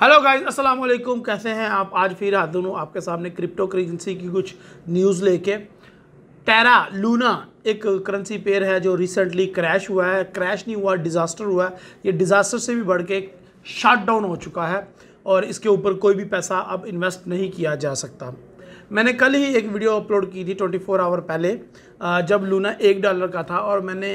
hello guys अस्सलाम वालेकुम कैसे हैं आप आज फिर दोनों आपके सामने क्रिप्टो करेंसी की कुछ न्यूज़ लेके टेरा लूना एक करेंसी पेयर है जो रिसेंटली क्रैश हुआ है क्रैश नहीं हुआ डिज़ास्टर हुआ है ये डिज़ास्टर से भी बढ़ के शट डाउन हो चुका है और इसके ऊपर कोई भी पैसा अब इन्वेस्ट नहीं किया जा सकता मैंने कल ही एक वीडियो अपलोड की थी 24 आवर पहले जब लूना एक डॉलर का था और मैंने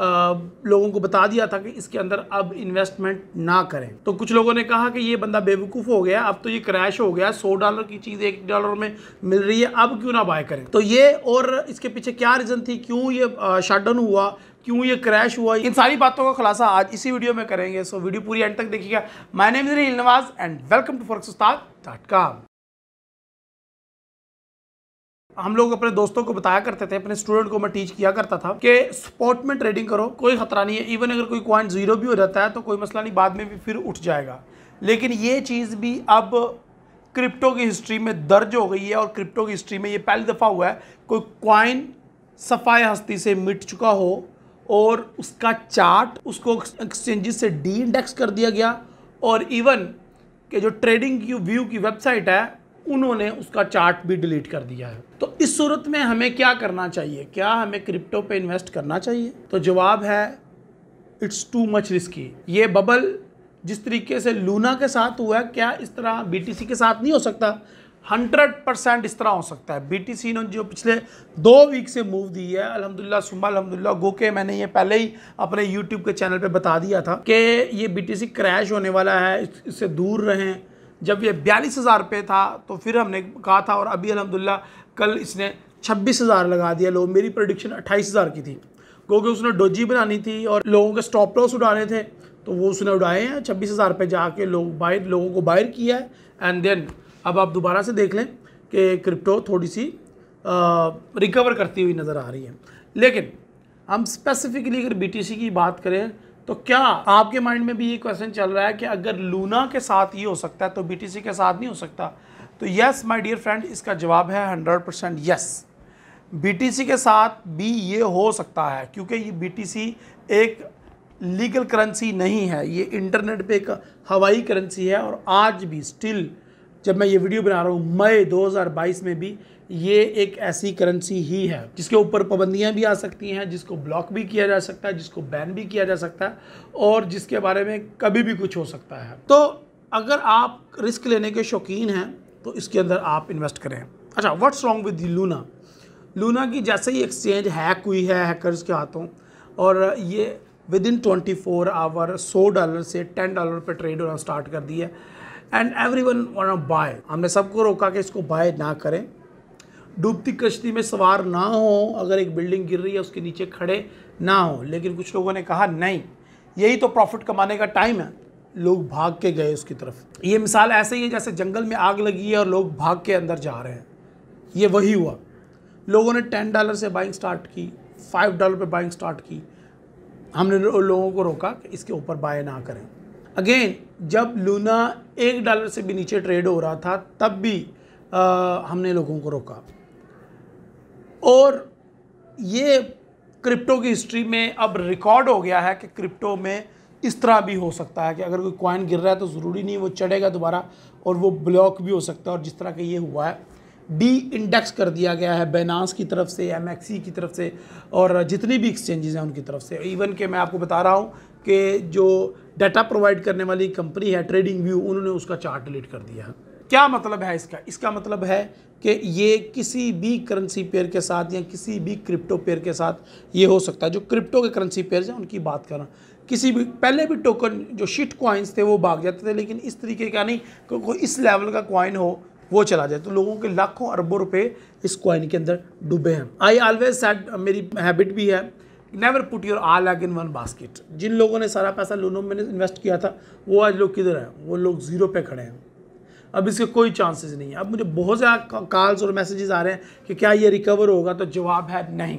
लोगों को बता दिया था कि इसके अंदर अब इन्वेस्टमेंट ना करें तो कुछ लोगों ने कहा कि ये बंदा बेवकूफ़ हो गया अब तो ये क्रैश हो गया सौ डॉलर की चीज़ एक डॉलर में मिल रही है अब क्यों ना बाय करें तो ये और इसके पीछे क्या रीज़न थी क्यों ये शटडाउन हुआ क्यों ये क्रैश हुआ इन सारी बातों का खुलासा आज इसी वीडियो में करेंगे सो वीडियो पूरी एंड तक देखिएगा my name is Nawaz and welcome to for Ustad dot com हम लोग अपने दोस्तों को बताया करते थे अपने स्टूडेंट को मैं टीच किया करता था कि स्पॉट में ट्रेडिंग करो कोई खतरा नहीं है इवन अगर कोई क्वाइंट जीरो भी हो जाता है तो कोई मसला नहीं बाद में भी फिर उठ जाएगा लेकिन ये चीज़ भी अब क्रिप्टो की हिस्ट्री में दर्ज हो गई है और क्रिप्टो की हिस्ट्री में ये पहली दफ़ा हुआ है कोई क्वाइन सफाए हस्ती से मिट चुका हो और उसका चार्ट उसको एक्सचेंजेस से डी इंडेक्स कर दिया गया और इवन के जो ट्रेडिंग की व्यू की वेबसाइट है उन्होंने उसका चार्ट भी डिलीट कर दिया है तो इस सूरत में हमें क्या करना चाहिए क्या हमें क्रिप्टो पे इन्वेस्ट करना चाहिए तो जवाब है इट्स टू मच रिस्की ये बबल जिस तरीके से लूना के साथ हुआ है क्या इस तरह बीटीसी के साथ नहीं हो सकता हंड्रेड परसेंट इस तरह हो सकता है बीटीसी ने जो पिछले दो वीक से मूव दी है अलहमदिल्ला सुमा अलहमदिल्ला गो के मैंने ये पहले ही अपने यूट्यूब के चैनल पे बता दिया था कि ये बी क्रैश होने वाला है इससे दूर रहें जब ये बयालीस हज़ार रुपये था तो फिर हमने कहा था और अभी अलहमदिल्ला कल इसने छब्बीस हज़ार लगा दिया लोग मेरी प्रोडिक्शन अट्ठाईस हज़ार की थी क्योंकि उसने डोजी बनानी थी और लोगों के स्टॉप लॉस उड़ाने थे तो वो उसने उड़ाए हैं छब्बीस हज़ार रुपये जाके लोग बाहर लोगों को बाहर किया है एंड देन अब आप दोबारा से देख लें कि क्रिप्टो थोड़ी सी रिकवर करती हुई नज़र आ रही है लेकिन हम स्पेसिफिकली अगर बी की बात करें तो क्या आपके माइंड में भी ये क्वेश्चन चल रहा है कि अगर लूना के साथ ये हो सकता है तो बीटीसी के साथ नहीं हो सकता तो यस माय डियर फ्रेंड इसका जवाब है 100 परसेंट यस बीटीसी के साथ भी ये हो सकता है क्योंकि ये बीटीसी एक लीगल करेंसी नहीं है ये इंटरनेट पे एक हवाई करेंसी है और आज भी स्टिल जब मैं ये वीडियो बना रहा हूँ मई 2022 में भी ये एक ऐसी करेंसी ही है जिसके ऊपर पाबंदियाँ भी आ सकती हैं जिसको ब्लॉक भी किया जा सकता है जिसको बैन भी किया जा सकता है और जिसके बारे में कभी भी कुछ हो सकता है तो अगर आप रिस्क लेने के शौकीन हैं तो इसके अंदर आप इन्वेस्ट करें अच्छा what's wrong with Luna Luna की जैसे ही एक्सचेंज हैक हुई है हैकर्स के हाथों और ये within twenty four hour सौ डॉलर से टेन डॉलर पर ट्रेड होना स्टार्ट कर दी है and everyone one by हमने सबको रोका कि इसको बाय ना करें डूबती कश्ती में सवार ना हो अगर एक बिल्डिंग गिर रही है उसके नीचे खड़े ना हो लेकिन कुछ लोगों ने कहा नहीं यही तो प्रॉफिट कमाने का टाइम है लोग भाग के गए उसकी तरफ ये मिसाल ऐसे ही है जैसे जंगल में आग लगी है और लोग भाग के अंदर जा रहे हैं ये वही हुआ लोगों ने टेन डॉलर से बाइंग स्टार्ट की फाइव डॉलर पे बाइंग स्टार्ट की हमने लोगों को रोका कि इसके ऊपर बाय ना करें अगेन जब लूना एक डॉलर से भी नीचे ट्रेड हो रहा था तब भी आ, हमने लोगों को रोका और ये क्रिप्टो की हिस्ट्री में अब रिकॉर्ड हो गया है कि क्रिप्टो में इस तरह भी हो सकता है कि अगर कोई कॉइन गिर रहा है तो ज़रूरी नहीं वो चढ़ेगा दोबारा और वो ब्लॉक भी हो सकता है और जिस तरह का ये हुआ है डी इंडेक्स कर दिया गया है बैनास की तरफ से एम की तरफ से और जितनी भी एक्सचेंजेस हैं उनकी तरफ से इवन के मैं आपको बता रहा हूँ कि जो डाटा प्रोवाइड करने वाली कंपनी है ट्रेडिंग व्यू उन्होंने उसका चार्ट डिलीट कर दिया क्या मतलब है इसका इसका मतलब है कि ये किसी भी करेंसी पेयर के साथ या किसी भी क्रिप्टो पेयर के साथ ये हो सकता है जो क्रिप्टो के करेंसी पेयर हैं उनकी बात कर किसी भी पहले भी टोकन जो शिट कॉइन्स थे वो भाग जाते थे लेकिन इस तरीके का नहीं क्योंकि इस लेवल का कॉइन हो वो चला जाए तो लोगों के लाखों अरबों रुपए इस कॉइन के अंदर डूबे हैं आई ऑलवेज सेट मेरी हैबिट भी है never put your all egg in one basket जिन लोगों ने सारा पैसा लोनो में इन्वेस्ट किया था वो आज लोग किधर हैं वो लोग ज़ीरो पे खड़े हैं अब इसके कोई चांसेस नहीं है अब मुझे बहुत ज़्यादा कॉल्स और मैसेजेस आ रहे हैं कि क्या ये रिकवर होगा तो जवाब है नहीं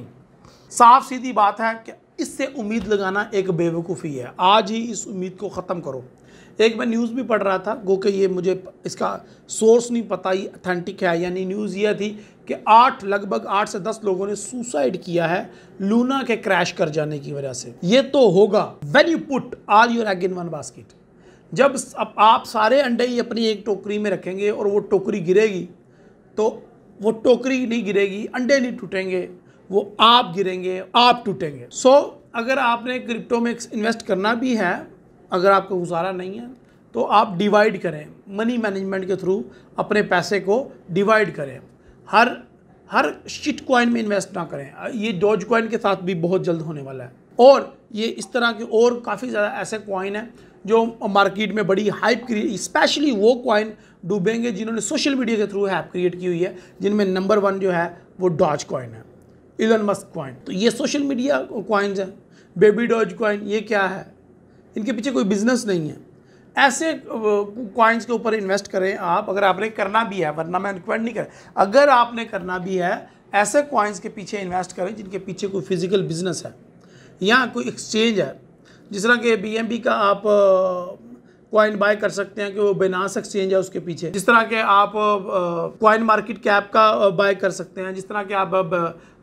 साफ सीधी बात है कि इससे उम्मीद लगाना एक बेवकूफ़ी है आज ही इस उम्मीद को ख़त्म करो एक मैं न्यूज़ भी पढ़ रहा था गो कि ये मुझे इसका सोर्स नहीं पता ये अथेंटिक है यानी न्यूज़ यह थी कि आठ लगभग आठ से दस लोगों ने सुसाइड किया है लूना के क्रैश कर जाने की वजह से ये तो होगा when you put all your egg in one basket जब अब आप सारे अंडे ही अपनी एक टोकरी में रखेंगे और वो टोकरी गिरेगी तो वो टोकरी नहीं गिरेगी अंडे नहीं टूटेंगे वो आप गिरेंगे आप टूटेंगे सो so, अगर आपने क्रिप्टो में इन्वेस्ट करना भी है अगर आपको गुजारा नहीं है तो आप डिवाइड करें मनी मैनेजमेंट के थ्रू अपने पैसे को डिवाइड करें हर हर शिट कॉइन में इन्वेस्ट ना करें ये डॉज कॉइन के साथ भी बहुत जल्द होने वाला है और ये इस तरह के और काफ़ी ज़्यादा ऐसे कॉइन हैं जो मार्केट में बड़ी हाइप क्रिएट स्पेशली वो कॉइन डूबेंगे जिन्होंने सोशल मीडिया के थ्रू हैप क्रिएट की हुई है जिनमें नंबर वन जो है वो डॉज कॉइन है इलन मस्क कॉइन तो ये सोशल मीडिया कॉइन्स हैं बेबी डॉज कॉइन ये क्या है इनके पीछे कोई बिजनेस नहीं है ऐसे कॉइन्स के ऊपर इन्वेस्ट करें आप अगर आपने करना भी है वरना मैं रिकमेंड नहीं करें अगर आपने करना भी है ऐसे कॉइन्स के पीछे इन्वेस्ट करें जिनके पीछे कोई फिजिकल बिजनेस है या कोई एक्सचेंज है जिस तरह के बी का आप कॉइन बाय कर सकते हैं कि वो बेनास एक्सचेंज है उसके पीछे जिस तरह के आप कॉइन मार्केट कैप का बाय कर सकते हैं जिस तरह के आप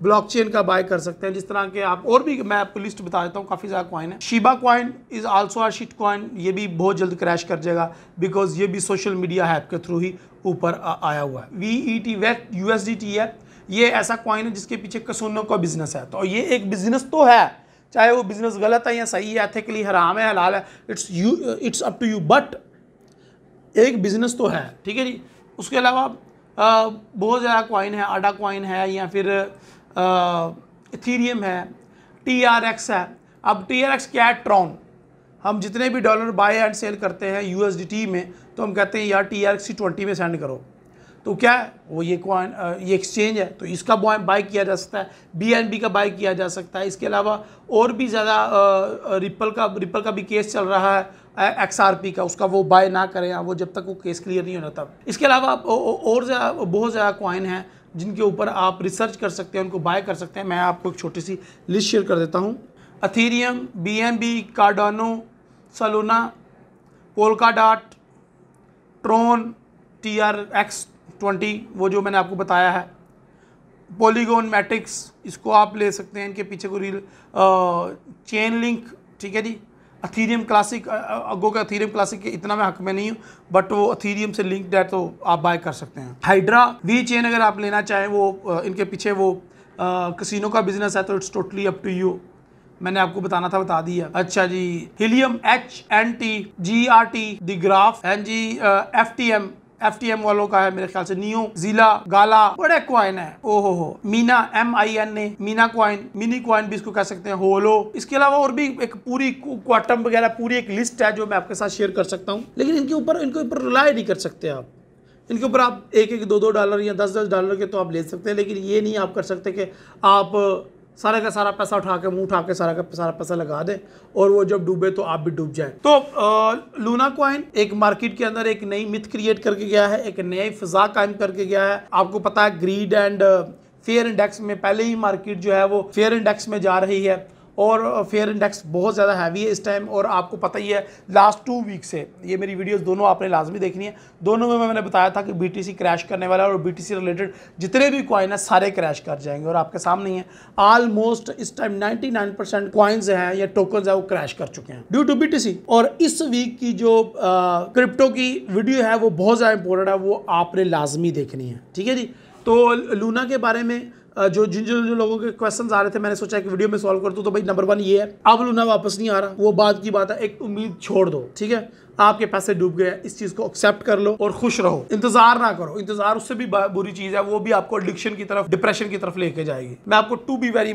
ब्लॉकचेन का बाय कर सकते हैं जिस तरह के आप और भी मैं आपको लिस्ट बता देता हूँ काफ़ी ज़्यादा कॉइन है Shiba coin is also are shit coin ये भी बहुत जल्द क्रैश कर जाएगा बिकॉज ये भी सोशल मीडिया ऐप के थ्रू ही ऊपर आया हुआ है V E T VET U S D T है ये ऐसा कॉइन है जिसके पीछे कसूनों का बिजनेस है तो ये एक बिजनेस तो है चाहे वो बिज़नेस गलत है या सही है एथिकली हराम है हलाल है it's you it's up to you but एक बिज़नेस तो है ठीक है जी उसके अलावा बहुत ज़्यादा कॉइन है आडा कॉइन है या फिर इथीरियम है टी आर एक्स है अब टी आर एक्स क्या है ट्रॉन हम जितने भी डॉलर बाय एंड सेल करते हैं टी में तो हम कहते हैं यार टी आर एक्स ट्वेंटी में सेंड करो तो क्या है वो ये कॉइन ये एक्सचेंज है तो इसका बाय किया जा सकता है बी का बाय किया जा सकता है इसके अलावा और भी ज़्यादा रिपल का रिपल का भी केस चल रहा है एक्सआरपी का उसका वो बाय ना करें वो जब तक वो केस क्लियर नहीं होना तब इसके अलावा और ज़्यादा बहुत ज़्यादा कॉइन हैं जिनके ऊपर आप रिसर्च कर सकते हैं उनको बाय कर सकते हैं मैं आपको एक छोटी सी लिस्ट शेयर कर देता हूँ Ethereum B M B Cardano Solana Polka Tron T R X twenty वो जो मैंने आपको बताया है पोलीगोन मैट्रिक्स इसको आप ले सकते हैं इनके पीछे को रील चेन लिंक ठीक है जी अथीरियम क्लासिक अगो का अथीरियम क्लासिक के इतना मैं हक में नहीं हूँ बट वो अथीरियम से लिंक्ड है तो आप बाय कर सकते हैं हाइड्रा वी चेन अगर आप लेना चाहें वो इनके पीछे वो कसिनो का बिजनेस है तो it's totally up to you मैंने आपको बताना था बता दिया अच्छा जी Helium H N T G R T the graph N G F T M F T M वालों का है मेरे ख्याल से नियो जिला गाला बड़े क्वाइन है ओहो हो Mina M I N A Mina coin mini coin भी इसको कह सकते हैं होलो इसके अलावा और भी एक पूरी क्वाटम वगैरह पूरी एक लिस्ट है जो मैं आपके साथ शेयर कर सकता हूँ लेकिन इनके ऊपर इनके ऊपर रिलाई नहीं कर सकते आप इनके ऊपर आप एक एक दो दो डॉलर या दस दस डॉलर के तो आप ले सकते हैं लेकिन ये नहीं आप कर सकते कि आप सारा का सारा पैसा उठा के मुंह उठा के सारा का सारा पैसा लगा दें और वो जब डूबे तो आप भी डूब जाएं तो आ, लूना कॉइन एक मार्केट के अंदर एक नई मिथ क्रिएट करके गया है एक नई फिजा कायम करके गया है आपको पता है ग्रीड एंड फेयर इंडेक्स में पहले ही मार्केट जो है वो फेयर इंडेक्स में जा रही है और फेयर इंडेक्स बहुत ज़्यादा हैवी है इस टाइम और आपको पता ही है लास्ट टू वीक से ये मेरी वीडियोस दोनों आपने लाजमी देखनी है दोनों में मैंने बताया था कि बीटीसी क्रैश करने वाला है और बीटीसी रिलेटेड जितने भी कॉइन है सारे क्रैश कर जाएंगे और आपके सामने ही है आलमोस्ट इस टाइम नाइन्टी परसेंट हैं या टोकन है वो क्रैश कर चुके हैं ड्यू टू बी और इस वीक की जो क्रिप्टो की वीडियो है वो बहुत ज़्यादा इंपॉर्टेंट है वो आपने लाजमी देखनी है ठीक है जी तो लूना के बारे में जो जिन जिन जिन लोगों के क्वेश्चन आ रहे थे मैंने सोचा कि वीडियो में सॉल्व कर दूँ तो भाई नंबर वन ये है अब लूना वापस नहीं आ रहा वो बात की बात है एक उम्मीद छोड़ दो ठीक है आपके पैसे डूब गए इस चीज को एक्सेप्ट कर लो और खुश रहो इंतजार ना करो इंतजार उससे भी बुरी चीज है वो भी आपको एडिक्शन की तरफ डिप्रेशन की तरफ लेके जाएगी मैं आपको to be very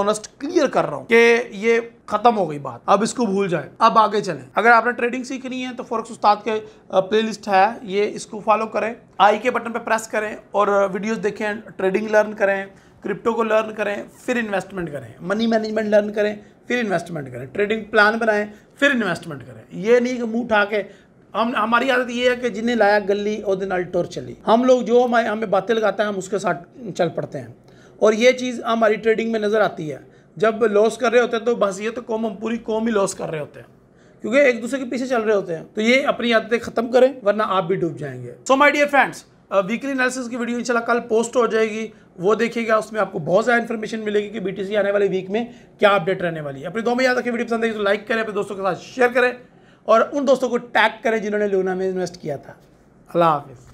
honest clear कर रहा हूँ कि ये खत्म हो गई बात अब इसको भूल जाए अब आगे चलें अगर आपने ट्रेडिंग सीखनी है तो फॉरक्स उस्ताद के प्लेलिस्ट uh, है ये इसको फॉलो करें आई के बटन पर प्रेस करें और वीडियोज देखें ट्रेडिंग लर्न करें क्रिप्टो को लर्न करें फिर इन्वेस्टमेंट करें मनी मैनेजमेंट लर्न करें फिर इन्वेस्टमेंट करें ट्रेडिंग प्लान बनाएं फिर इन्वेस्टमेंट करें ये नहीं कि मुंह उठा के हम हमारी आदत ये है कि जिन्हें लाया गली और दिन अल्टोर चली हम लोग जो हमारे हमें बातें लगाते हैं हम उसके साथ चल पड़ते हैं और ये चीज़ हमारी ट्रेडिंग में नज़र आती है जब लॉस कर रहे होते हैं तो बस ये तो कौम हम पूरी कौम ही लॉस कर रहे होते हैं क्योंकि एक दूसरे के पीछे चल रहे होते हैं तो ये अपनी आदतें ख़त्म करें वरना आप भी डूब जाएंगे so my dear friends weekly analysis की वीडियो इंशाल्लाह कल पोस्ट हो जाएगी वो देखिएगा उसमें आपको बहुत ज़्यादा इन्फॉर्मेशन मिलेगी कि बीटीसी आने वाले वीक में क्या अपडेट रहने वाली है अपने दो में याद रखें वीडियो पसंद आई तो लाइक करें अपने दोस्तों के साथ शेयर करें और उन दोस्तों को टैग करें जिन्होंने लोना में इन्वेस्ट किया था अल्लाह हाफिज़